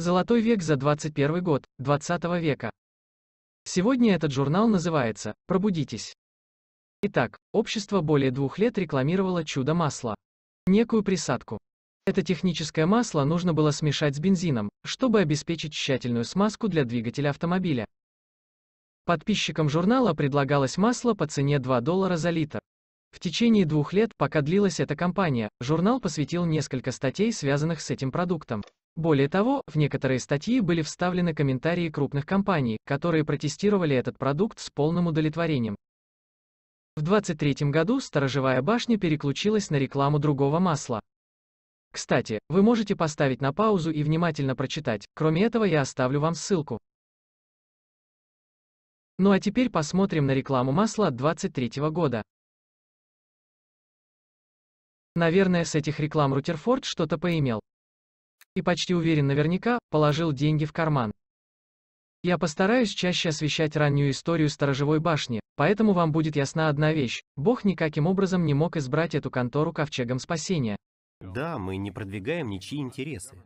Золотой век за 21 год, 20 века. Сегодня этот журнал называется «Пробудитесь». Итак, общество более двух лет рекламировало чудо масло, Некую присадку, это техническое масло нужно было смешать с бензином, чтобы обеспечить тщательную смазку для двигателя автомобиля. Подписчикам журнала предлагалось масло по цене 2 доллара за литр. В течение двух лет, пока длилась эта кампания, журнал посвятил несколько статей, связанных с этим продуктом. Более того, в некоторые статьи были вставлены комментарии крупных компаний, которые протестировали этот продукт с полным удовлетворением. В 23 году сторожевая башня переключилась на рекламу другого масла. Кстати, вы можете поставить на паузу и внимательно прочитать, кроме этого я оставлю вам ссылку. Ну а теперь посмотрим на рекламу масла от 23 года. Наверное, с этих реклам Рутерфорд что-то поимел. И почти уверен наверняка, положил деньги в карман. Я постараюсь чаще освещать раннюю историю сторожевой башни, поэтому вам будет ясна одна вещь, Бог никаким образом не мог избрать эту контору ковчегом спасения. Да, мы не продвигаем ничьи интересы.